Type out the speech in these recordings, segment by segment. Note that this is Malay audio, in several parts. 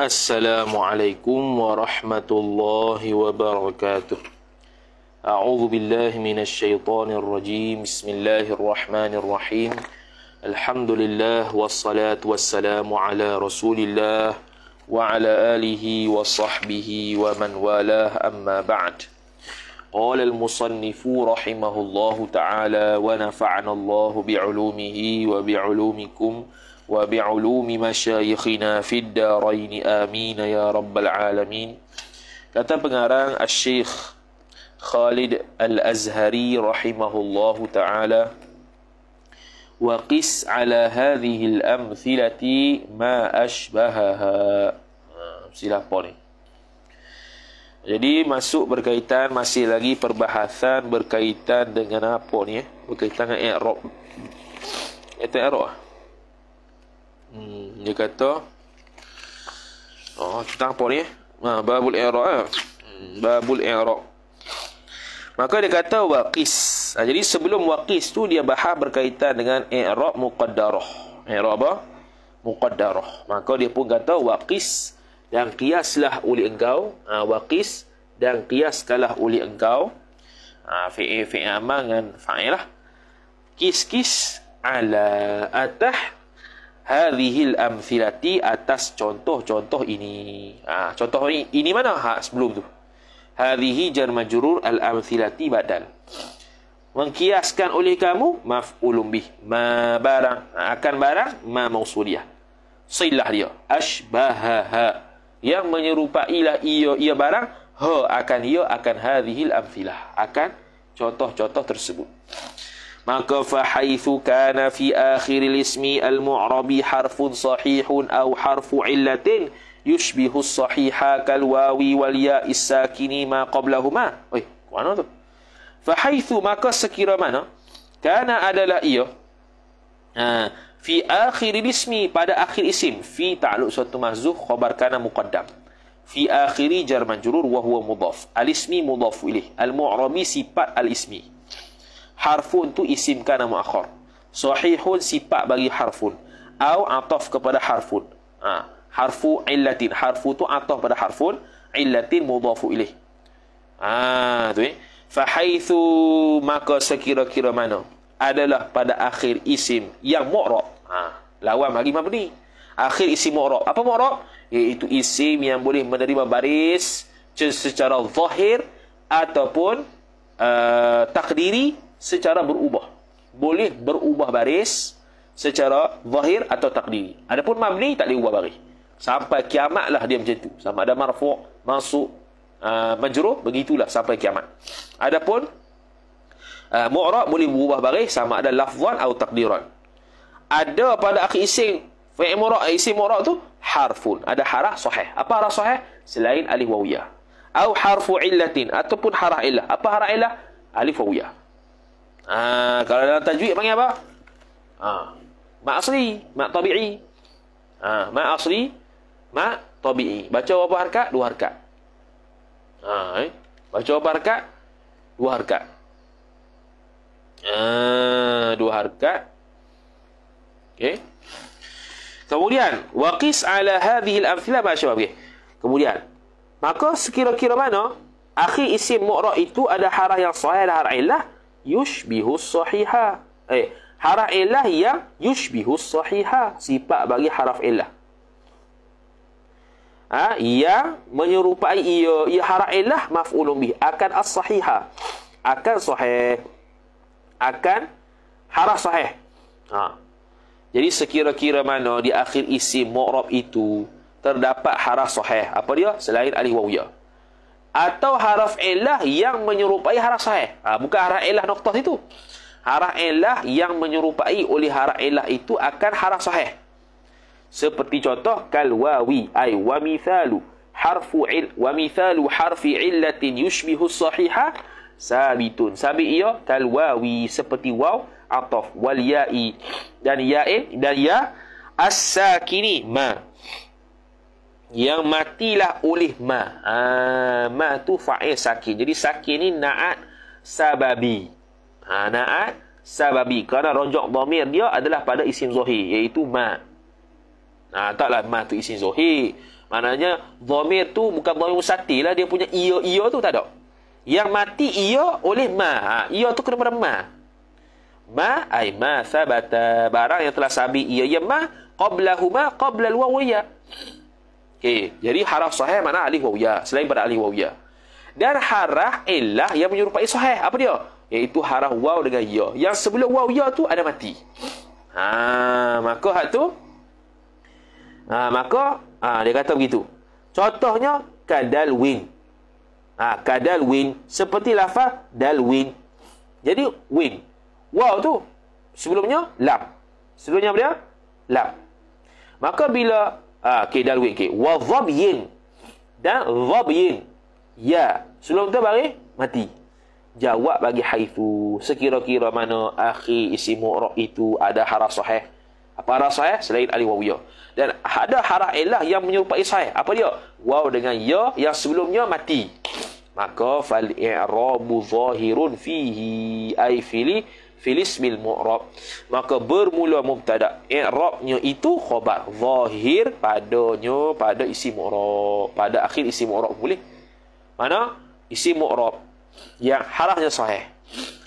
السلام عليكم ورحمة الله وبركاته أعوذ بالله من الشيطان الرجيم بسم الله الرحمن الرحيم الحمد لله والصلاة والسلام على رسول الله وعلى آله وصحبه ومن والاه أما بعد قال المصنف رحمه الله تعالى ونفعنا الله بعلومه وبعلومكم وبعلوم مشايخنا في الدارين amin ya Rabbal Alamin. kata pengarang Al-Syikh Khalid Al-Azhari rahimahullahu ta'ala وقس على هذه الأمثلة ما أشبهها sila poni jadi masuk berkaitan masih lagi perbahasan berkaitan dengan apa ni ya? berkaitan dengan Erop itu Erop Hmm, dia kata Oh, tentang apa ni? Ha, babul Iraq eh? Hmm, babul Iraq Maka dia kata waqis. Ha, jadi sebelum waqis tu dia bahas berkaitan dengan i'rab muqaddarah. I'rab apa? Muqaddarah. Maka dia pun kata waqis dan kiaslah uli engkau. Ha, waqis dan kalah uli engkau. Ha, fi'i fi'i dengan fa'ilah. Kis-kis ala atah hadhil amfilati atas contoh-contoh ini. ha, contoh ini ini mana ha, sebelum tu? Hadhihi jar al amfilati badal. Mengkiaskan oleh kamu maf'ulun bih. Ma barang ha, akan barang ma mausuliyah. Silah dia. Ashbahaha. Yang menyerupailah ia ia barang ha akan ia akan hadhil amfilah Akan contoh-contoh tersebut maka fa haitsu kana fi akhir al-ismi al-mu'rabi harfun sahihun aw harfu 'illatin yushbihu as-sahiha kal wawi wal ya is-sakini ma qablahuma oi mana tu fa haitsu maka sekira mana kana adalah ia ha fi akhir al-ismi pada akhir isim fi ta'alluq suatu mahzuh khabar kana muqaddam fi akhiri jar majrur wa huwa mudhaf al ismi mudhaf ilih al mu'rabi sifat al ismi harfun tu isim kana muakhar sahihun sifat bagi harfun au ataf kepada harfun ha. harfu illatin harfu tu ataf pada harfun illatin mudhafu ilaih ah ha, tu eh fa maka sekira-kira mana adalah pada akhir isim yang mu'rab ha. lawan bagi mabni akhir isim mu'rab apa mu'rab iaitu isim yang boleh menerima baris secara zahir ataupun uh, takdiri secara berubah. Boleh berubah baris secara zahir atau takdiri. Adapun mabni tak boleh ubah baris. Sampai kiamatlah dia macam tu. Sama ada marfu', masuk, uh, ah, majrur, begitulah sampai kiamat. Adapun uh, mu'rab boleh berubah baris sama ada lafzan atau takdiran. Ada pada akhir isim fi'il mu'rab, eh, isim mu'rab tu harful. Ada harah sahih. Apa harah sahih? Selain alif wawiyah. Atau harfu illatin ataupun harah illah. Apa harah illah? Alif wawiyah. Ha, kalau dalam tajwid panggil apa? Ha, mak asli, mak tabi'i. Ha, mak asli, mak tabi'i. Baca berapa harkat? Dua harkat. Ha, eh? Baca berapa harkat? Dua harkat. Ha, dua harkat. Okey. Kemudian, waqis ala hadhihi al-amthila ba syabab. Okay. Kemudian, maka sekira-kira mana akhir isim mu'rab itu ada harah yang sahih dan harah ilah, yushbihus sahiha. Eh, haraf ilah yang yushbihus sahiha. Sifat bagi haraf ilah. Ha, ia menyerupai ia ia haraf ilah maf'ulun bih akan as-sahiha. Akan sahih. Akan haraf sahih. Ha. Jadi sekira-kira mana di akhir isim mu'rab itu terdapat haraf sahih. Apa dia? Selain alih wawiyah atau haraf ilah yang menyerupai haraf sahih. Ha, bukan haraf ilah noktah itu. Haraf ilah yang menyerupai oleh haraf ilah itu akan haraf sahih. Seperti contoh kalwawi ay wa mithalu harfu il wa mithalu harfi illatin yushbihu sahiha sabitun. Sabi ia kalwawi seperti waw ataf wal ya'i dan yai dan ya as-sakini ma yang matilah oleh ma. Ha, ma tu fa'il sakin. Jadi sakin ni na'at sababi. Ha, na'at sababi. Kerana rojok domir dia adalah pada isim zuhir. Iaitu ma. Ha, ah, taklah ma tu isim zuhir. Maknanya domir tu bukan domir musatir lah. Dia punya iya-iya tu tak ada. Yang mati iya oleh ma. Ha, iya tu kena pada ma. Ma ay ma sabata. Barang yang telah sabi iya-iya ma. Qoblahuma qoblal wawiyah. Okay. Jadi haraf sahih mana alif wawiyah. Selain pada alif wawiyah. Dan haraf ilah yang menyerupai sahih. Apa dia? yaitu haraf waw dengan ya. Yang sebelum waw ya tu ada mati. Ha, maka hak tu. Ha, maka ha, dia kata begitu. Contohnya kadal win, Ha, win Seperti lafaz dalwin. Jadi win. Waw tu sebelumnya lam. Sebelumnya apa dia? Lam. Maka bila Ah, okey dal wik okey. Wa dhabyin. Dan dhabyin. Ya. Sebelum tu bagi mati. Jawab bagi haitsu. Sekira-kira mana akhi isi mu'rab itu ada hara sahih. Apa haras sahih selain alif waw Dan ada hara ilah yang menyerupai sahih. Apa dia? Waw dengan ya yang sebelumnya mati. Maka fal i'rabu zahirun fihi aifili fil ismil mu'rab maka bermula mubtada i'rabnya itu khabar zahir padanya pada isi mu'rab pada akhir isi mu'rab boleh mana isi mu'rab yang harahnya sahih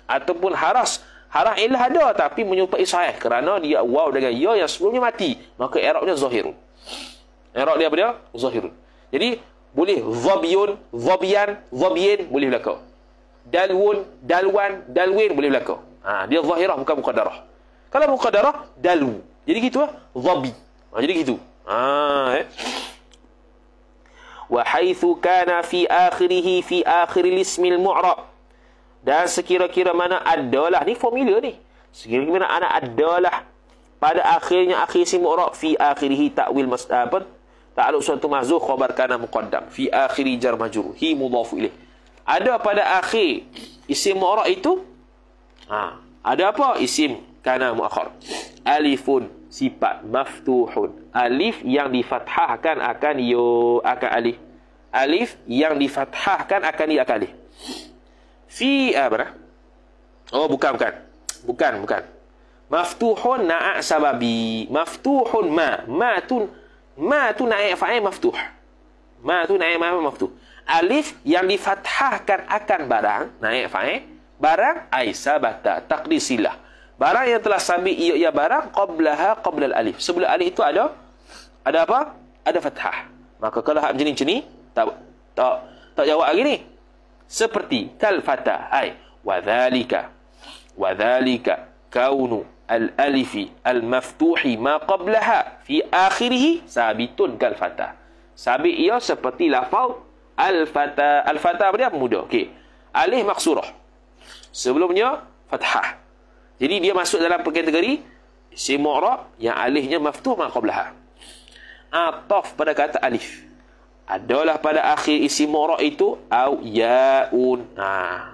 ataupun haras harah ilah ada tapi menyupai sahih kerana dia waw dengan ya yang sebelumnya mati maka i'rabnya zahirun i'rab dia apa dia zahirun jadi boleh zabiyun zabiyan zabiyin boleh belaka dalwun dalwan dalwin boleh belaka ha, dia zahirah bukan muqaddarah kalau muqaddarah dalu jadi gitu ah zabi ha, ah, jadi gitu ha eh wa kana fi akhirihi fi akhiril ismil ism dan sekira-kira mana adalah ni formula ni sekira-kira mana ada adalah pada akhirnya akhir isim mu'rab fi akhirihi ta'wil mas apa ta'alluq suatu mahdzuf khabar kana muqaddam fi akhiri jar majrur hi mudhaf ilaih ada pada akhir isim mu'rab itu Ha. Ada apa? Isim kana muakhar. Alifun sifat maftuhun. Alif yang difathahkan akan yo akan alif. Alif yang difathahkan akan ya akan alif. Fi ah, apa? Oh bukan bukan. Bukan bukan. Maftuhun na'a sababi. Maftuhun ma. Ma tu ma tu na'a fa'il maftuh. Ma tu na'a ma maftuh. Alif yang difathahkan akan barang na'a fa'il barang aisa bata taqdisilah barang yang telah sambil ia ia barang qablaha qablal alif sebelum alif itu ada ada apa ada fathah maka kalau hak jenis ni tak tak tak jawab lagi ni seperti kal fata ai wadhalika wadhalika kaunu al alif al maftuh ma qablaha fi akhirih sabitun kal fata sabi ia seperti lafau al fata al fata apa dia muda okey alif maksurah sebelumnya fathah jadi dia masuk dalam kategori si mu'rab yang alifnya maftuh ma qablaha ataf ah, pada kata alif adalah pada akhir isim mu'rab itu au yaun ha ah.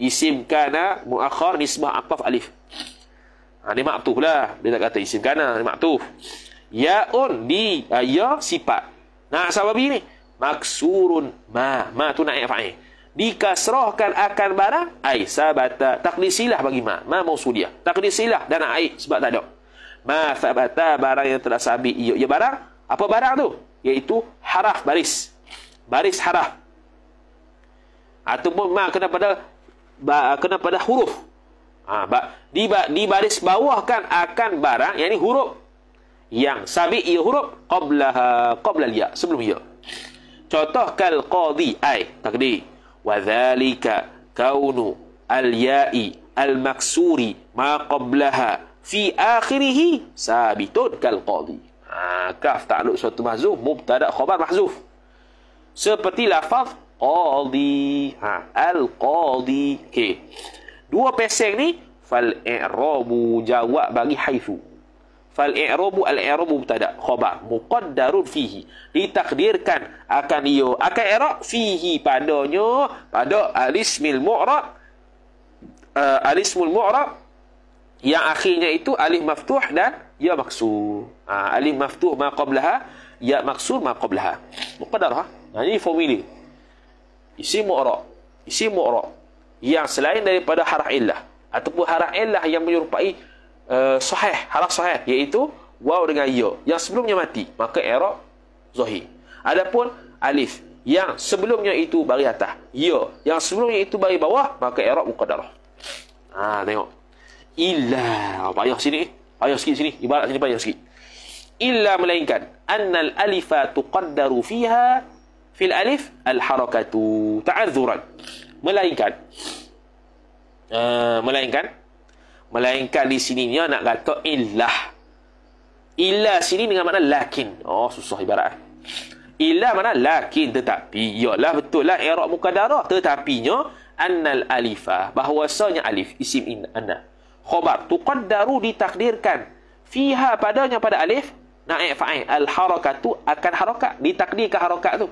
isim kana muakhar nisbah ataf alif ha ah, ni maftuh lah dia tak kata isim kana ni maftuh yaun di uh, ya sifat nah sebab ini maksurun ma ma tu naik fa'il dikasrahkan akan barang ai sabata taqdisilah bagi ma ma mausuliyah taqdisilah dan ai sebab tak ada ma sabata barang yang telah sabit ia ya barang apa barang tu iaitu haraf baris baris haraf ataupun ma kena pada kena pada huruf ha, di, di baris bawah kan akan barang yang ini huruf yang sabit ia huruf qablaha qabla ya sebelum ia contoh kal qadi ai takdir وذلك كون الياء المكسور ما قبلها في آخره ثابت كالقاضي كاف تعلق suatu mahzuf mubtada khabar mahzuf seperti lafaz qadi ha al qadi okay. dua pesek ni fal i'rabu jawab bagi haifu fal i'rabu al i'rabu mubtada khabar muqaddarun fihi ditakdirkan akan ia akan i'rab fihi padanya pada alismil mu'rab uh, alismul mu'rab yang akhirnya itu alif maftuh dan ya maksud uh, alif maftuh ma qablaha ya maksud ma qablaha muqaddar ha nah, ha, ini formula isi mu'rab isi mu'rab yang selain daripada harah illah ataupun harah illah yang menyerupai Eh, sahih, haraf sahih iaitu waw dengan ya yang sebelumnya mati, maka i'rab zahir. Adapun alif yang sebelumnya itu bagi atas, ya yang sebelumnya itu bagi bawah, maka i'rab muqaddarah. Ha tengok. Illa, payah sini. Payah sikit sini. Ibarat sini payah sikit. Illa melainkan annal alifa tuqaddaru fiha fil alif al harakatu ta'adzuran melainkan uh, melainkan Melainkan di sini dia nak kata illah. Illah sini dengan makna lakin. Oh, susah ibarat. Eh. Illah mana lakin tetapi. Yalah betul lah. Erok muka darah. Tetapinya, annal alifah. Bahwasanya alif. Isim in Anna. khabar Tukad daru ditakdirkan. Fiha padanya pada alif. Na'ik fa'in. Al-harakat akan harakat. Ditakdirkan harakat tu.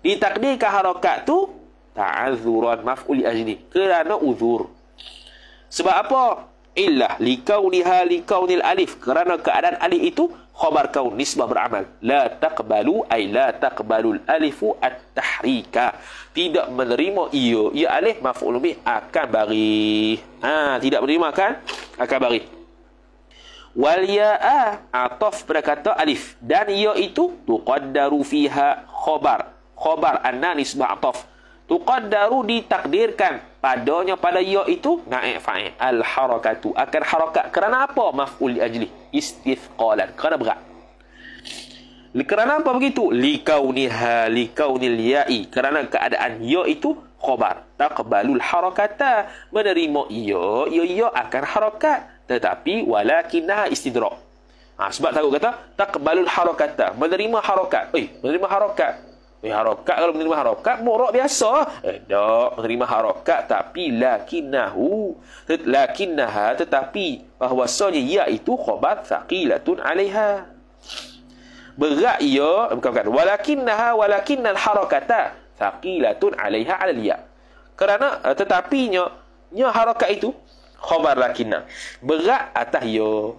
Ditakdirkan harakat tu. Ta'azuran maf'uli ajli. Kerana uzur. Sebab apa? illa likauniha likaunil alif kerana keadaan alif itu khobar kaun nisbah beramal la taqbalu ay la taqbalul alifu at tahrika tidak menerima ia ya ia alif maf'ul akan bari ha tidak menerima kan akan bari wal ya'a ataf pada kata alif dan ia itu tuqaddaru fiha khobar, khobar anna nisbah ataf Tuqaddaru ditakdirkan padanya pada ya itu naik fa'il al harakatu akan harakat kerana apa maf'ul ajli istithqalan kerana berat kerana apa begitu likauniha likaunil ya'i kerana keadaan ya itu khabar taqbalul harakata menerima ya ya ya akan harakat tetapi walakinna istidrak ha, sebab takut kata taqbalul harakata menerima harokat. eh menerima harokat. Menerima harokat kalau menerima harokat morok biasa. Eh, tak menerima harokat tapi lakinahu tet, lakinaha tetapi bahwasanya ia itu khabar thaqilatun alaiha. Berat ia bukan bukan walakinaha walakinnal harakata thaqilatun alaiha alal ya. Kerana eh, tetapinya nya harakat itu khabar lakinah. Berat atas ya.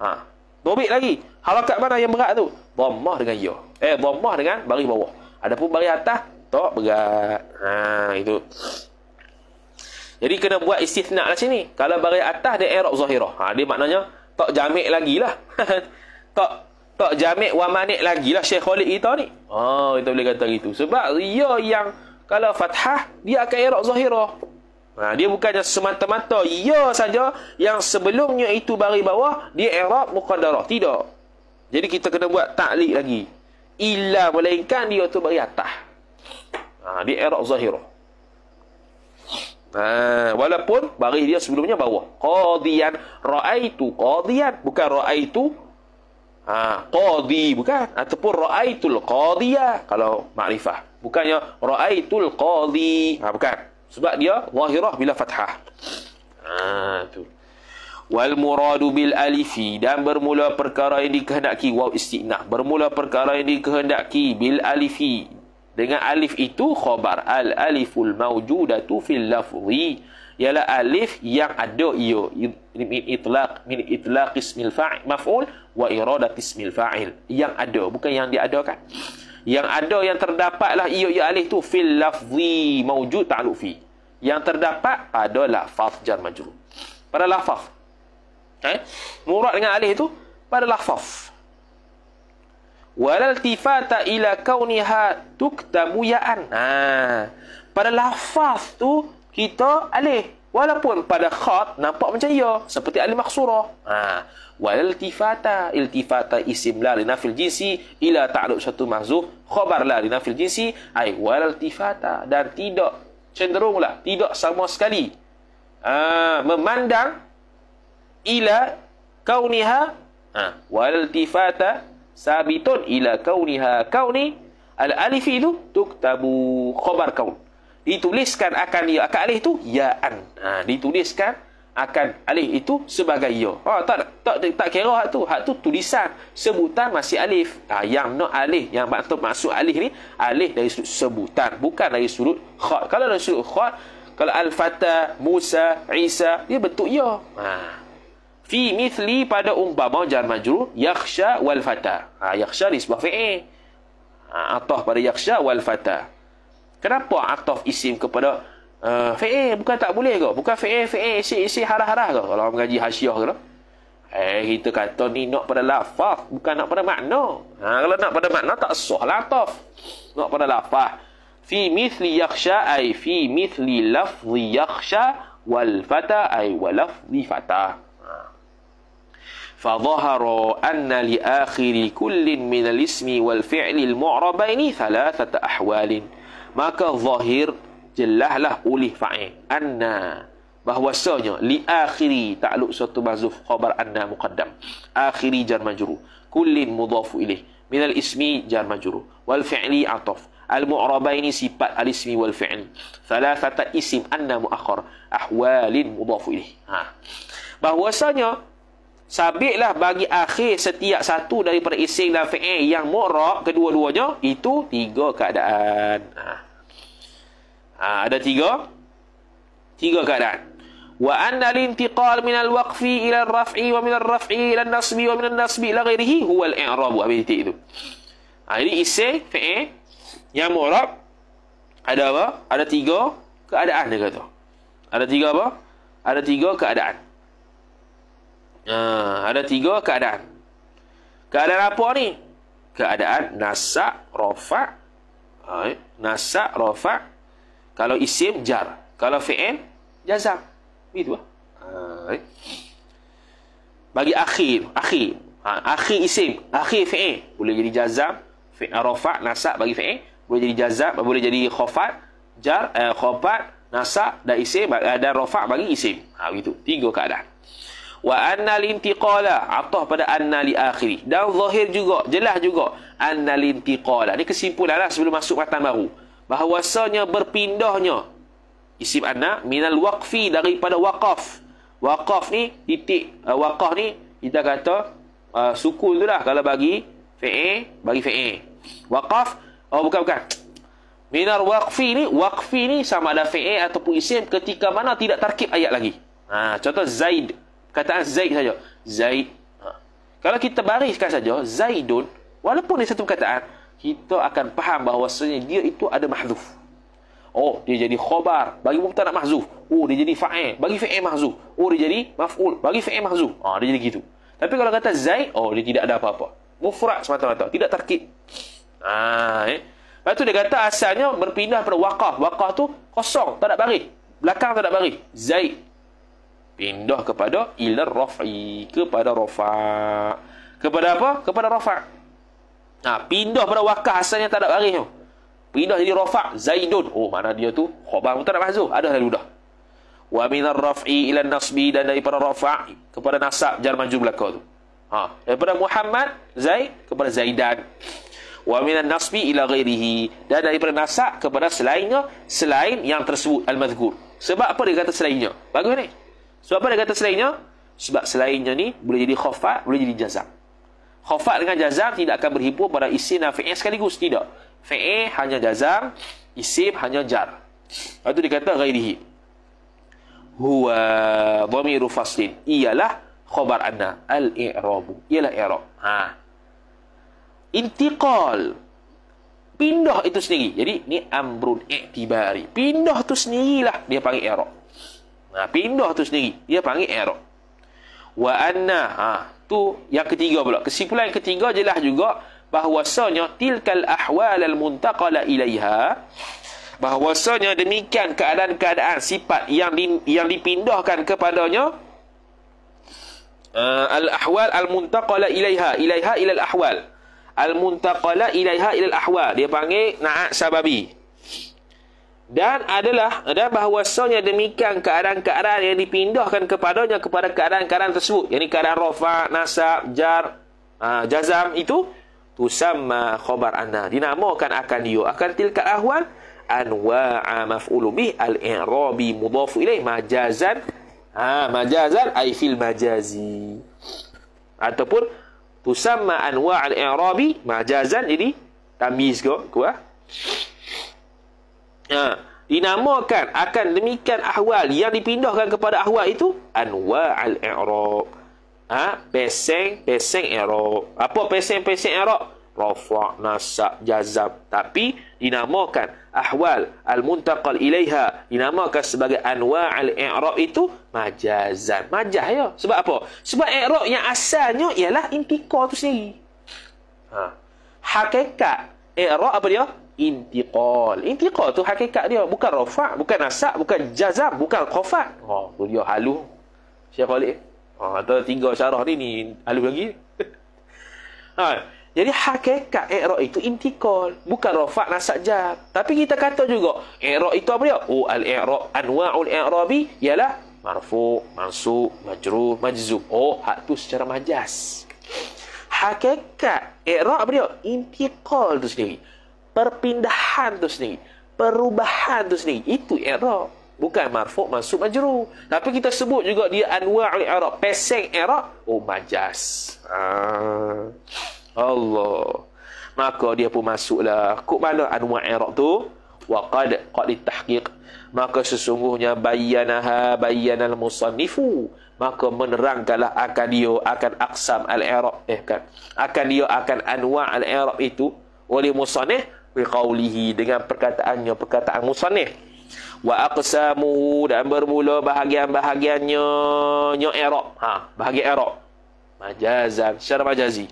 Ha. Bobik lagi. Harakat mana yang berat tu? Dhammah dengan ya. Eh, dhammah dengan baris bawah. Adapun bari atas tok berat. Ha itu. Jadi kena buat istithna lah sini. Kalau bari atas dia erok zahirah. Ha dia maknanya tak jamik lah, tak tak jamik wa manik lah Syekh Khalid kita ni. oh, kita boleh kata gitu. Sebab ia yang kalau fathah dia akan erok zahirah. Ha, dia bukannya semata-mata ya saja yang sebelumnya itu bari bawah dia i'rab muqaddarah. Tidak. Jadi kita kena buat taklik lagi illa melainkan dia tu bagi atas. Ha, di erok zahirah. Ha, walaupun bagi dia sebelumnya bawah. Qadiyan. Ra'aitu qadiyan. Bukan ra'aitu. Ha, qadi. Bukan. Ataupun ra'aitul qadiyah. Kalau makrifah. Bukannya ra'aitul qadi. Ha, bukan. Sebab dia zahirah bila fathah. Ha, tu wal muradu bil alifi dan bermula perkara yang dikehendaki wa istinah bermula perkara yang dikehendaki bil alifi dengan alif itu khabar al aliful mawjudatu fil lafzi ialah alif yang ada ia min itlaq min itlaq ismil fa'il maf'ul wa iradat ismil fa'il yang ada bukan yang diadakan yang ada yang terdapatlah ia ya alif tu fil lafzi mawjud ta'luq yang terdapat adalah lafaz jar majrur pada lafaz eh? murad dengan alih itu pada lafaz wala iltifata ila kauniha tuktabu ya'an ha pada lafaz tu kita alih walaupun pada khat nampak macam ya seperti alif maksurah ha wala iltifata iltifata isim la nafil jinsi ila ta'alluq satu mahzuf khabar la nafil jinsi ai wala iltifata dan tidak cenderunglah tidak sama sekali ha, memandang ila kauniha ha, tifata sabitun ila kauniha kauni al alif itu tuktabu khabar kaun dituliskan akan ya akan alif itu yaan ha, dituliskan akan alif itu sebagai ya. Oh, tak, tak tak tak kira hak tu. Hak tu tulisan sebutan masih alif. Ha, yang no alif yang maksud masuk alif ni alif dari sudut sebutan bukan dari sudut kha. Kalau dari sudut kha kalau al-fata, Musa, Isa dia bentuk ya. Ha fi mithli pada umpama jar majrur yakhsha wal fata ha yakhsha nisbah fi'il ha, ataf pada yakhsha wal fata kenapa ataf isim kepada uh, fi'il bukan tak boleh ke bukan fi'il fi'il isi isi harah-harah ke kalau mengaji hasyiah ke eh kita kata ni nak pada lafaz bukan nak pada makna ha kalau nak pada makna tak sah lah ataf nak pada lafaz fi mithli yakhsha ai fi mithli lafzi yakhsha wal fata ai wal lafzi fata فظهر أن لآخر كل من الاسم والفعل المعربين ثلاثة أحوال ما maka له أولي فعين أن bahwa bahwasanya li akhiri ta'luq suatu mahzuf khabar anna muqaddam akhiri jar majrur kullin mudhafu ilaih minal ismi jar majrur wal fi'li ataf al mu'rabaini sifat al ismi wal fi'li thalathata isim anna muakhar ahwalin mudhafu ilaih ha bahwasanya Sabitlah bagi akhir setiap satu daripada ising dan fi'il yang mu'rab kedua-duanya itu tiga keadaan. Ha. ha. ada tiga. Tiga keadaan. Wa anna al-intiqal min al-waqfi ila al-raf'i wa min al-raf'i ila al-nasbi wa min al-nasbi ila ghairihi huwa al-i'rab habis titik itu. Ha, ini ising fi'il yang mu'rab ada apa? Ada tiga keadaan dia kata. Ada tiga apa? Ada tiga keadaan. Ha, ada tiga keadaan. Keadaan apa ni? Keadaan nasak, rofak. Ha, eh? nasak, rofak. Kalau isim, jar. Kalau fi'in, jazam. Begitu lah. Ha, eh? bagi akhir, akhir. Ha, akhir isim, akhir fi'in. Boleh jadi jazam, fi'in, eh, rofak, nasak bagi fi'in. Boleh jadi jazam, boleh jadi khofat, jar, eh, khofat, nasak, dan isim, dan rofak bagi isim. Ha, begitu. Tiga keadaan wa annal intiqala atah pada anna li akhiri dan zahir juga jelas juga annal intiqala ni lah sebelum masuk matan baru bahawasanya berpindahnya isim anna minal waqfi daripada waqaf waqaf ni titik uh, eh, waqaf ni kita kata uh, sukun tu lah kalau bagi fi'i bagi fi'i waqaf oh bukan bukan minar waqfi ni waqfi ni sama ada fi'i ataupun isim ketika mana tidak tarkib ayat lagi ha contoh zaid Kataan Zaid saja. Zaid. Ha. Kalau kita bariskan saja, Zaidun, walaupun dia satu perkataan, kita akan faham sebenarnya dia itu ada mahzuf. Oh, dia jadi khobar. Bagi pun tak nak mahzuf. Oh, dia jadi fa'il. Bagi fa'il mahzuf. Oh, dia jadi maf'ul. Bagi fa'il mahzuf. Ah, ha, dia jadi gitu. Tapi kalau kata Zaid, oh, dia tidak ada apa-apa. Mufrad semata-mata. Tidak terkit. Ah, ha, eh. Lepas tu dia kata asalnya berpindah pada waqaf. Waqaf tu kosong. Tak ada baris. Belakang tak ada baris. Zaid pindah kepada ila rafi kepada rafa kepada apa kepada rafa ha pindah pada wakaf yang tak ada baris tu pindah jadi rafa zaidun oh mana dia tu khabar tak ada mahzu ada lalu dah wa min rafi ila nasbi dan daripada rafa kepada nasab jar majrur belaka tu ha daripada muhammad zaid kepada zaidan wa min nasbi ila ghairihi dan daripada nasab kepada selainnya selain yang tersebut al-madhkur sebab apa dia kata selainnya bagus ni eh? Sebab apa dia kata selainnya? Sebab selainnya ni boleh jadi khofa, boleh jadi jazak. Khofa dengan jazak tidak akan berhimpun pada isim dan fi'il sekaligus. Tidak. Fi'il hanya jazak, isim hanya jar. Lepas itu dikata ghairihi. Huwa dhamiru faslin. Iyalah khobar anna. Al-i'rabu. Iyalah i'rab. Ha. Intiqal. Pindah itu sendiri. Jadi, ni amrun i'tibari. Pindah itu sendirilah dia panggil i'rab. Ha, pindah tu sendiri. Dia panggil i'rab. Wa anna ha tu yang ketiga pula. Kesimpulan yang ketiga jelas juga bahwasanya tilkal ahwal al muntaqala ilaiha bahwasanya demikian keadaan-keadaan sifat yang di, yang dipindahkan kepadanya uh, al ahwal al muntaqala ilaiha ilaiha ilal ahwal al muntaqala ilaiha ilal ahwal dia panggil na'at sababi dan adalah dan bahawasanya demikian keadaan-keadaan yang dipindahkan kepadanya kepada keadaan-keadaan tersebut yakni keadaan rafa nasab jar ah, jazam itu tusamma khabar anna dinamakan akan dia akan tilka ahwal anwa maf'ulu bih al-i'rabi mudhaf ilaih majazan ha majazan ai fil majazi ataupun tusamma anwa' al-i'rabi majazan jadi tamyiz ke kuah ha, dinamakan akan demikian ahwal yang dipindahkan kepada ahwal itu anwa al i'rab ha peseng peseng i'rab apa peseng peseng i'rab rafa nasab jazab tapi dinamakan ahwal al muntaqal ilaiha dinamakan sebagai anwa al i'rab itu majazan majah ya sebab apa sebab i'rab yang asalnya ialah intiqal tu sendiri ha hakikat i'rab apa dia intiqal. Intiqal tu hakikat dia bukan rafa', bukan nasak, bukan jazam, bukan khafat. oh, tu dia halu. Syekh Khalid. oh, ah, tu tiga syarah ni ni halu lagi. ha, jadi hakikat i'rab itu intiqal, bukan rafa', nasak, jazam. Tapi kita kata juga i'rab itu apa dia? Oh, al-i'rab anwa'ul i'rabi ialah marfu', mansu, majru, majzum. Oh, hak tu secara majaz. Hakikat apa dia intiqal tu sendiri perpindahan tu sendiri perubahan tu sendiri itu i'rab bukan marfu' masuk majrur tapi kita sebut juga dia anwa'ul i'rab peseng i'rab oh majas ah. Allah maka dia pun masuklah kok mana anwa' i'rab tu wa qad qad tahqiq maka sesungguhnya bayyanaha bayyanal musannifu maka menerangkanlah akan dia akan aqsam al-i'rab eh kan akan dia akan anwa' al-i'rab itu oleh musannif biqaulihi dengan perkataannya perkataan musannif wa aqsamu dan bermula bahagian-bahagiannya nya i'rab ha bahagian i'rab majazan secara majazi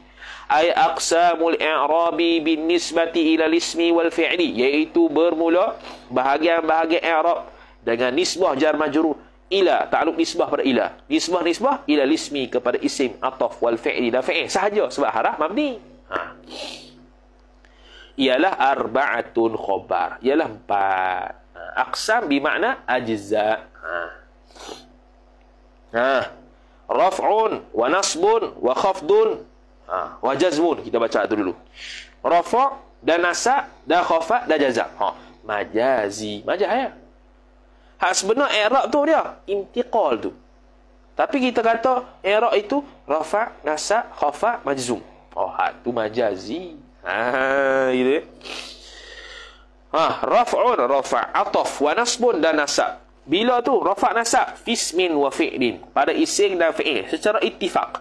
ai aqsamul i'rabi binisbati ila ismi wal fi'li iaitu bermula bahagian-bahagian i'rab dengan nisbah jar majrur ila takluk nisbah pada ila nisbah nisbah ila ismi kepada isim ataf wal fi'li dan fi'il sahaja sebab harah mabni ha ialah arba'atun khobar. Ialah empat. aksam bermakna ajza. Ha. ha. Raf'un wa nasbun wa khafdun ha. wa jazmun. Kita baca itu dulu. Rafa' dan nasa' dan khafa' dan jazam. Ha. Majazi. Majaz ya. Hak sebenar i'rab tu dia intiqal tu. Tapi kita kata i'rab itu rafa', nasa', khafa', majzum. Oh, hak tu majazi. Ah, gitu. Ha, rafa'un rafa' ataf wa nasbun dan nasab. Bila tu rafa' nasab fismin wa fi'lin pada isim dan fi'il secara ittifaq.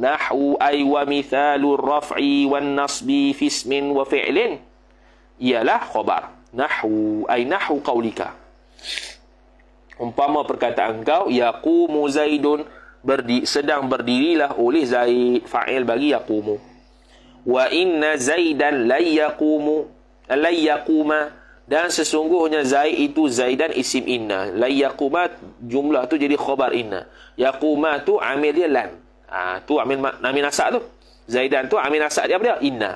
Nahwu ay wa mithalur raf'i wan nasbi fismin wa fi'lin ialah khabar. Nahwu ay nahwu qaulika. Umpama perkataan kau yaqumu zaidun berdi sedang berdirilah oleh zaid fa'il bagi yaqumu wa inna zaidan lan yaqumu lan yaquma dan sesungguhnya zaid itu zaidan isim inna la yaquma jumlah tu jadi khabar inna yaquma tu amil dia lan ah ha, tu amil nami nasab tu zaidan tu amil nasab dia apa dia inna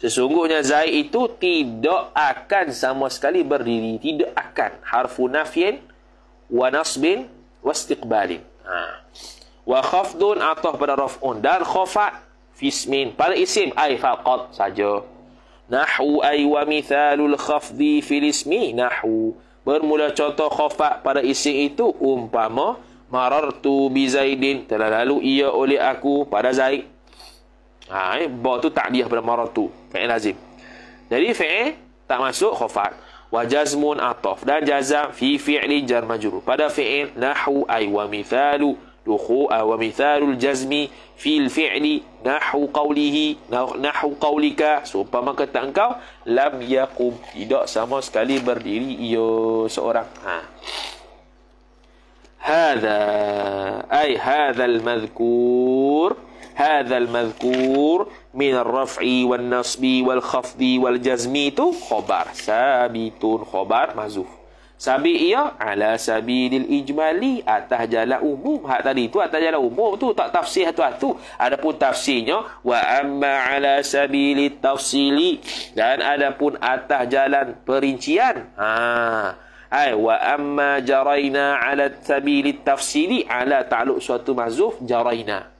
sesungguhnya zaid itu tidak akan sama sekali berdiri tidak akan harfu nafyin wa nasbin wa istiqbalin ah ha wa khafdun atau pada rafun dan khafa fismin pada isim ay faqat saja nahu ai wa mithalul khafdi fil ismi nahwu bermula contoh khafa pada isim itu umpama marartu bi zaidin telah lalu ia oleh aku pada zaid ha eh ba tu takdiah pada marartu fi'il lazim jadi fi'il tak masuk khafa wa jazmun ataf dan jazam fi fi'li jar majrur pada fi'il nahwu ai wa mithalu dukhu'a wa mithalul jazmi fil fi'li nahu qawlihi nahu qawlika seumpama kata engkau lam yaqum tidak sama sekali berdiri ia seorang ha hadha ai hadha al madhkur hadha al madhkur min ar raf'i wan nasbi wal khafdi wal jazmi tu khabar sabitun khabar mahzuf Sabi ia ala sabidil ijmali atas jalan umum. Hak tadi tu atas jalan umum tu tak tafsir tu atu. pun tafsirnya wa amma ala sabili tafsili dan ada pun atas jalan perincian. Ha. Hai wa amma jaraina ala sabili tafsili ala ta'luq suatu mahzuf jaraina.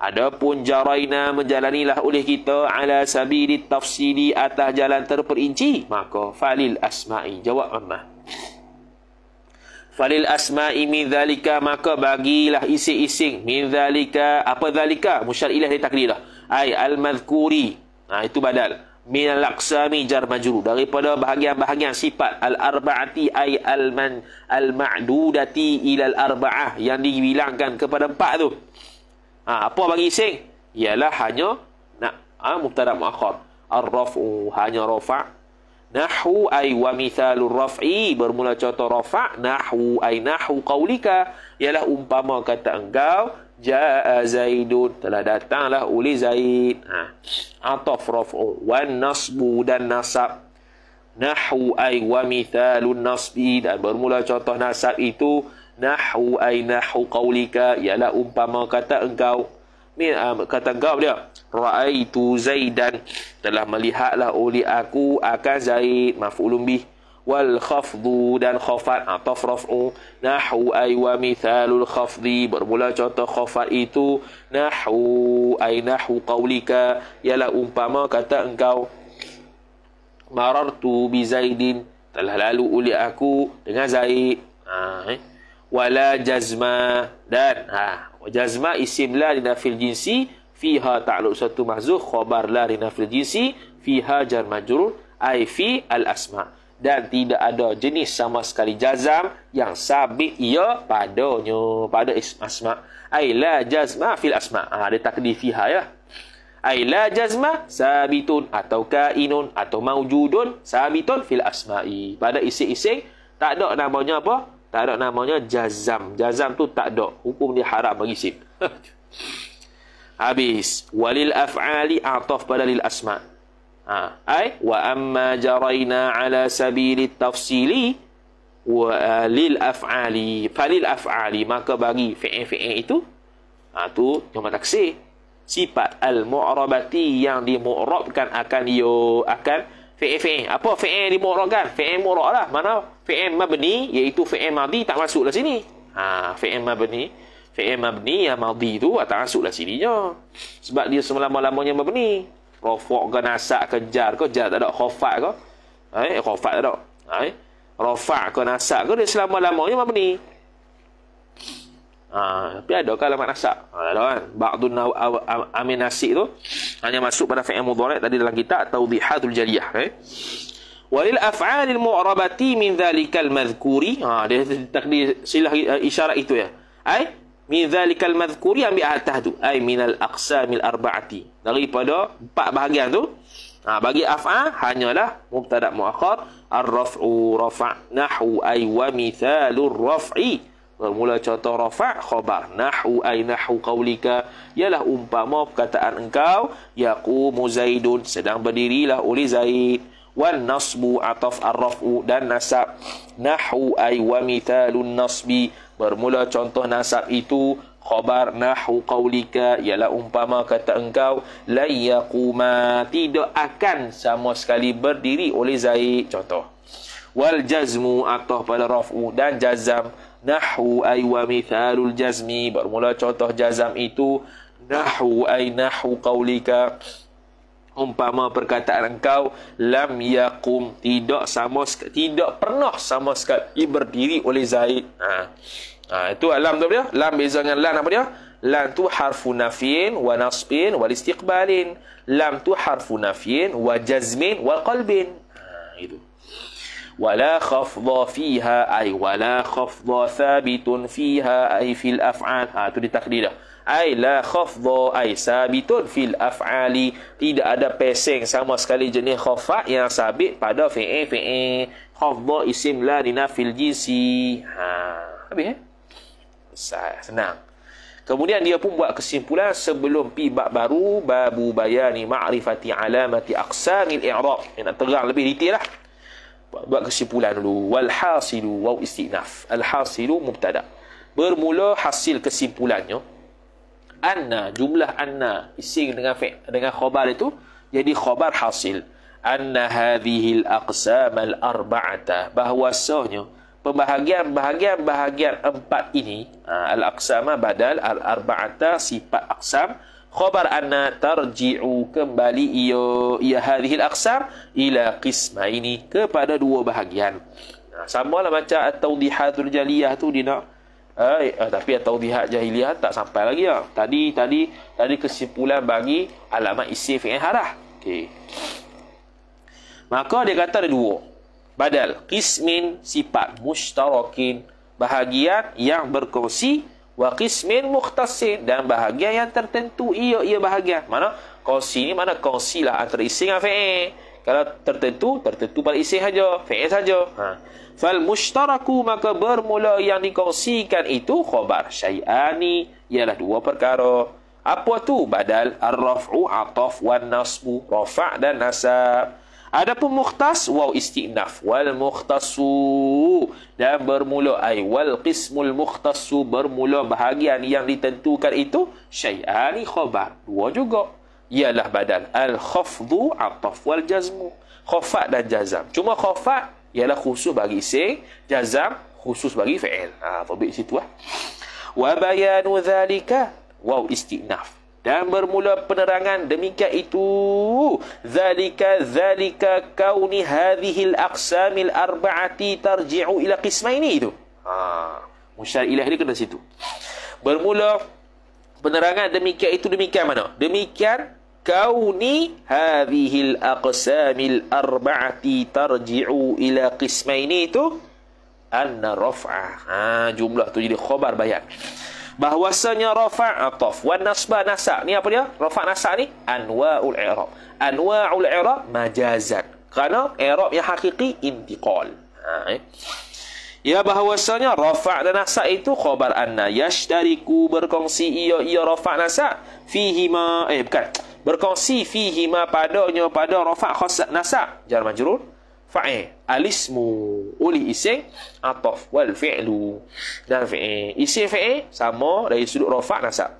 Adapun jaraina menjalanilah oleh kita ala sabili tafsili atas jalan terperinci maka falil asma'i jawab amma. Falil asma'i min zalika maka bagilah ising-ising min zalika apa zalika musyar ilah dia takdir lah ai al madhkuri ha, itu badal min al aqsami jar majrur daripada bahagian-bahagian sifat al arbaati ai al man al ma'dudati ila al arba'ah yang dibilangkan kepada empat tu ha, apa bagi ising ialah hanya nak ha, mubtada muakhar ar rafu hanya rafa' Nahu ay wa mithalur raf'i bermula contoh rafa' nahu ay nahu qaulika ialah umpama kata engkau jaa zaidun telah datanglah uli zaid ha. ataf rafu wan nasbu dan nasab nahu ay wa mithalun nasbi dan bermula contoh nasab itu nahu ay nahu qaulika ialah umpama kata engkau ni um, kata gab dia raaitu zaidan telah melihatlah oleh aku akan zaid maf'ulun bih wal khafdu dan khafat ataf raf'u nahu ay wa mithalul khafdi bermula contoh khafat itu nahu ay nahu qawlika ialah umpama kata engkau marartu bi zaidin telah lalu oleh aku dengan zaid ha, eh? wala jazma dan ha, Jazma isim la dinafil jinsi Fiha ta'luk satu mahzuh Khobar la dinafil jinsi Fiha jar majrur Ay fi al asma Dan tidak ada jenis sama sekali jazam Yang sabit ia padanya Pada isim asma Ay la jazma fil asma ha, ah, Dia takdir fiha ya Ay la jazma sabitun Atau kainun Atau maujudun Sabitun fil asma'i Pada isim-isim Tak ada namanya apa tak ada namanya jazam. Jazam tu tak ada. Hukum dia haram bagi isim. Habis. Walil af'ali ataf pada lil asma' ha. Ay. Wa amma jaraina ala sabili tafsili wa eh, lil af'ali. Falil af'ali. Maka bagi fi'in-fi'in itu. itu ha, tu cuma taksir. Sifat al-mu'rabati yang dimu'rabkan akan yo akan Fi'in-fi'in. Apa fi'in di murah kan? Fi'in murah lah. Mana fi'in mabni, iaitu fi'in madi tak masuk masuklah sini. Ha, fi'in mabni. Fi'in mabni yang madi tu ah, tak masuk sini sininya. Sebab dia semalam lamanya mabni. Rofok ke nasak ke jar ke jar tak ada khofat ke. Ha, eh, khofat tak ada. Ha, eh, rofak ke nasak ke dia selama-lamanya mabni. Ha, tapi ada kan alamat nasab. Ha, ada kan. Ba'dun na- amin nasi tu hanya masuk pada fi'il mudhari' tadi dalam kitab Tawdihatul Jaliyah, okey. Eh? Walil af'alil mu'rabati min dhalikal madhkuri. Ha, dia takdir silah eh, isyarat itu ya. Ai min dhalikal madhkuri ambil atas tu. Ai min al aqsamil arba'ati. Daripada empat bahagian tu. Ha, bagi af'al hanyalah mubtada' mu'akhar ar-raf'u rafa' nahu ay wa mithalur raf'i. Bermula eh, contoh rafa' khobar Nahu ay nahu qawlika Ialah umpama perkataan engkau Yaku muzaidun Sedang berdirilah oleh Zaid Wal nasbu ataf arrafu Dan nasab Nahu ay wa mithalun nasbi Bermula contoh nasab itu Khobar nahu qawlika Ialah umpama kata engkau Layakuma Tidak akan sama sekali berdiri oleh Zaid Contoh Wal jazmu ataf pada rafu Dan jazam Nahu ay wa mithalul jazmi Bermula contoh jazam itu Nahu ay nahwu qawlika Umpama perkataan engkau Lam yakum Tidak sama sekali Tidak pernah sama sekali Berdiri oleh Zaid ha. ha. Itu alam tu dia Lam beza dengan lan apa dia Lan tu harfu nafin Wa nasbin Wa istiqbalin Lam tu harfu nafin Wa jazmin Wa qalbin ha. Itu ولا خفض فيها أي ولا خفض ثابت فيها أي في الأفعال هذا ha, التقدير أي لا خفض أي ثابت في الأفعال tidak ada peseng sama sekali jenis khafa yang sabit pada fi'il fi'il khafd isim la dinafil jinsi ha habis eh senang Kemudian dia pun buat kesimpulan sebelum pi bab baru babu bayani ma'rifati alamati aqsamil i'rab. Yang nak terang lebih detail lah buat kesimpulan dulu wal hasilu waw istinaf al hasilu mubtada bermula hasil kesimpulannya anna jumlah anna ising dengan fi, dengan khabar itu jadi khabar hasil anna hadhihi al aqsam al arba'ata bahwasanya pembahagian-bahagian bahagian empat ini ha, al aqsama badal al arba'ata sifat aqsam khabar anna tarji'u kembali ia ia hadhil aqsar ila qismaini kepada dua bahagian nah sama lah macam at-tawdihatul jaliyah tu dia nak eh, eh, eh tapi atau tawdihat jahiliyah tak sampai lagi ya. tadi tadi tadi kesimpulan bagi alamat isif yang harah okey maka dia kata ada dua badal kismin sifat mushtarakin bahagian yang berkongsi wa qismin mukhtasin dan bahagian yang tertentu iyo ia bahagian mana qasi ni mana qasi lah antara isi dan fi'il kalau tertentu tertentu pada isi saja fi'il saja ha fal mushtaraku maka bermula yang dikongsikan itu khabar syai'ani ialah dua perkara apa tu badal arrafu rafu ataf wan nasbu rafa' dan nasab Adapun mukhtas waw istinaf wal mukhtasu dan bermula ai wal qismul mukhtasu bermula bahagian yang ditentukan itu syai'ani khobar. dua juga ialah badan al khafdu ataf wal jazmu khafat dan jazam cuma khafat ialah khusus bagi isim jazam khusus bagi fi'il ha tobik situ ah wa bayanu dhalika waw istinaf dan bermula penerangan demikian itu zalika zalika kauni hadhil aqsamil arba'ati tarji'u ila qismaini itu ha musyar ilah dia kena situ bermula penerangan demikian itu demikian mana demikian kauni hadhil aqsamil arba'ati tarji'u ila qismaini itu anna raf'a ha jumlah tu jadi khabar bayan bahwasanya rafa' ataf ah, wan nasba nasa' ni apa dia rafa' nasa' ni anwa'ul i'rab anwa'ul i'rab majazan kerana i'rab yang hakiki intiqal ha, eh? Ya bahwasanya rafa' dan nasa' itu khabar anna yashtariku berkongsi ia ia rafa' nasa' fihi ma eh bukan berkongsi fihi ma padanya pada rafa' khas nasa' jar majrur fa'il alismu uli iseng ataf wal fi'lu dan fi'i iseng fi'i sama dari sudut rafa' nasab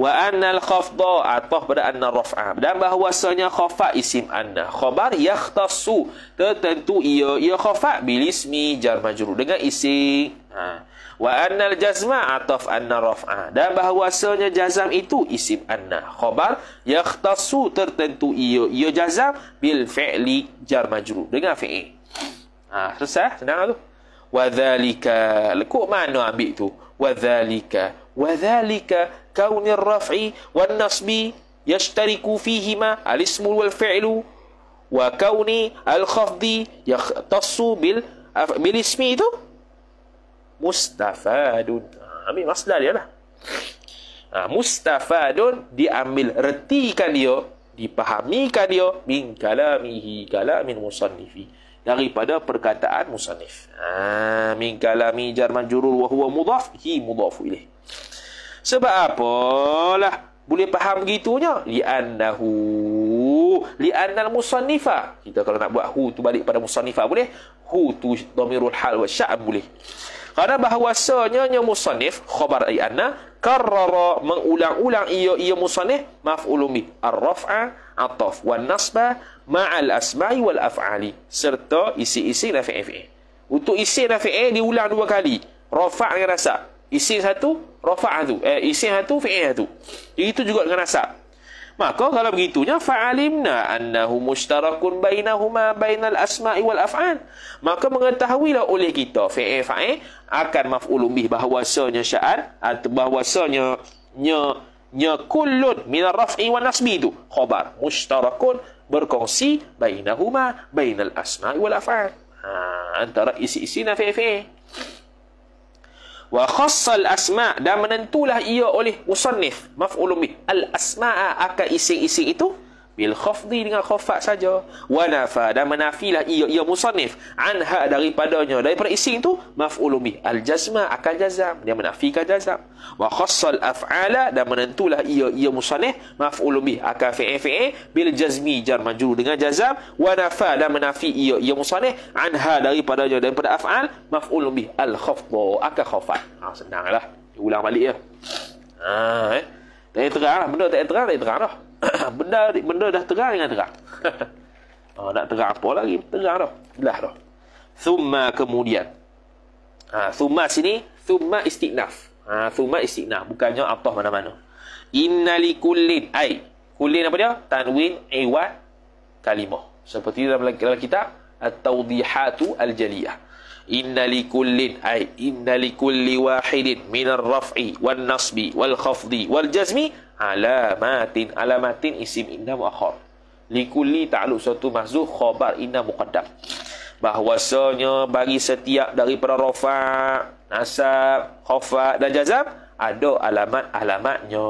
wa anna al khafda ataf pada anna rafa' dan bahwasanya khafa' isim anna khabar yakhtassu tertentu ia ia khafa' bil ismi jar majrur dengan iseng ha wa al jazma ataf anna rafa dan bahwasanya jazam itu isim anna khabar yakhtassu tertentu iyo iyo jazam bil fi'li jar majrur dengan fi'il ha selesai senang tu wa dhalika ko mana ambil tu wa dhalika wa dhalika kaunir raf'i wan nasbi yashtariku fihi ma al ismul wal fi'lu wa kauni al khafdi yakhtassu bil bil ismi itu mustafadun. Ha, ambil masdar dia lah. Ha, mustafadun diambil retikan dia, dipahamikan dia min kalamihi kalamin musannifi daripada perkataan musannif. Ha, min kalami jarman jurul wa huwa mudhaf hi mudhaf ilaih. Sebab apalah boleh faham gitunya li annahu li annal musannifa kita kalau nak buat hu tu balik pada musannifa boleh hu tu dhamirul hal wa sya'b boleh kerana bahawasanya nya musannif khabar ai anna karrara mengulang-ulang ia ia musannif maf'ulumi ar-raf'a ataf wan nasba ma'al asma'i wal af'ali serta isi-isi nafi'i fi'i. Untuk isi nafi'i diulang dua kali. Rafa' dengan nasab. Isi satu rafa'atu. Eh isi satu fi'i satu. Itu juga dengan nasab. Maka kalau begitunya fa'alimna annahu mushtarakun bainahuma bainal asma'i wal af'an. Maka mengetahuilah oleh kita fi'il fa'il akan maf'ulun bih bahwasanya sya'an atau bahwasanya nya nya kullun min raf'i wa nasbi itu khabar mushtarakun berkongsi bainahuma bainal asma'i wal af'an. Ha, antara isi-isi nafi'i wa khassal asma dan menentulah ia oleh usannif maf'ulum al asmaa akan isi-isi itu bil khafdi dengan khafat saja wanafa dan menafilah ia ia musannif anha daripadanya daripada isim tu maf'ulun bi al jazma akan jazam dia menafikan jazam wa khassal af'ala dan menentulah ia ia musannif maf'ulun bi akan fi'il fi'il bil jazmi jar majrur dengan jazam wanafa dan menafi ia ia musannif anha daripadanya daripada af'al maf'ulun bi al khafd akan khafat ha senanglah ulang balik ya ha eh tak terang lah. benda tak terang tak terang dah benda benda dah terang dengan terang. oh, nak terang apa lagi? Terang dah. Jelas dah. Thumma kemudian. Ha, thumma sini, thumma istiqnaf. Ha, thumma istiqnaf. Bukannya atas mana-mana. Innali kulin. Ay. Kulin apa dia? Tanwin iwat kalimah. Seperti dalam, dalam kitab. At-tawdihatu al-jaliyah. al jaliyah inna li kullin ay inna li kulli wahidin min ar-raf'i wan nasbi wal khafdi wal jazmi alamatin alamatin isim inna muakhar li kulli ta'alluq satu mahzuh khabar inna muqaddam bahwasanya bagi setiap daripada rafa nasab khafa dan jazam ada alamat-alamatnya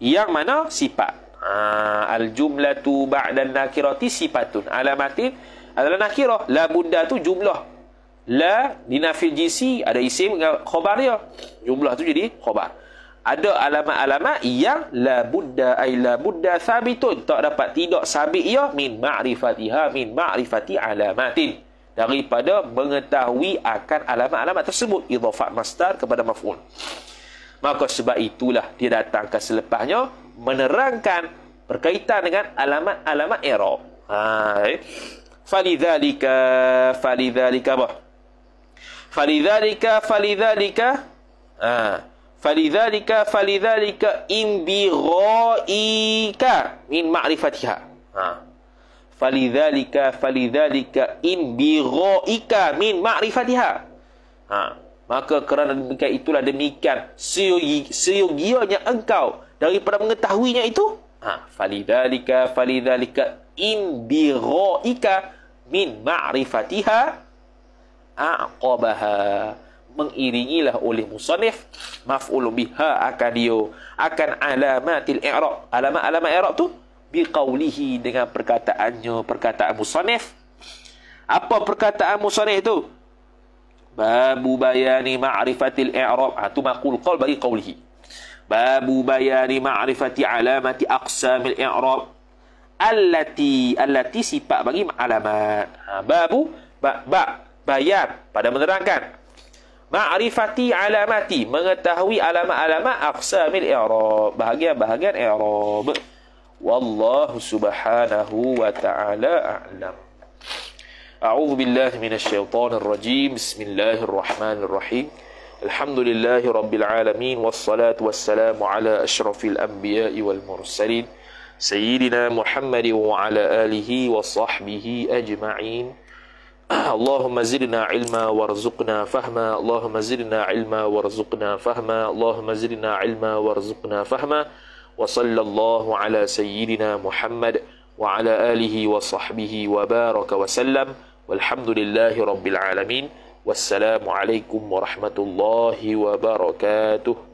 yang mana sifat ha, al jumlatu ba'da nakirati sifatun alamatin adalah nakirah la bunda tu jumlah La dinafil jisi Ada isim dengan khobar dia Jumlah tu jadi khobar Ada alamat-alamat yang La buddha ay la buddha sabitun Tak dapat tidak sabit ia ya, Min ma'rifatihah min ma'rifati alamatin Daripada mengetahui akan alamat-alamat tersebut Idhafat mastar kepada maf'ul Maka sebab itulah dia datang ke selepasnya Menerangkan berkaitan dengan alamat-alamat Arab. Ha. Eh. Falidzalika falidzalika bah falidhalika falidhalika ah ha. falidhalika falidhalika imbiraika min ma'rifatiha ha falidhalika falidhalika imbiraika min ma'rifatiha ha maka kerana demikian itulah demikian seyogianya engkau daripada mengetahuinya itu ha falidhalika falidhalika imbiraika min ma'rifatiha aqabaha mengiringilah oleh musannif maf'ul biha akadio akan alamatil i'rab alamat-alamat i'rab tu biqaulihi dengan perkataannya perkataan musannif apa perkataan musannif tu babu bayani ma'rifatil i'rab ha, tu maqul qal bagi qaulihi babu bayani ma'rifati alamati aqsamil i'rab allati allati sifat bagi alamat ha, babu bab ba, Bayar pada menerangkan ma'rifati alamati mengetahui alamat-alamat aqsamil i'rab bahagian-bahagian i'rab wallahu subhanahu wa ta'ala a'lam a'udzu billahi minasy syaithanir rajim bismillahirrahmanirrahim الحمد لله رب ala والصلاة والسلام wal أشرف Sayyidina والمرسلين wa ala alihi wa وصحبه أجمعين اللهم زدنا علما وارزقنا فهما اللهم زدنا علما وارزقنا فهما اللهم زدنا علما وارزقنا فهما وصلى الله على سيدنا محمد وعلى اله وصحبه وبارك وسلم والحمد لله رب العالمين والسلام عليكم ورحمه الله وبركاته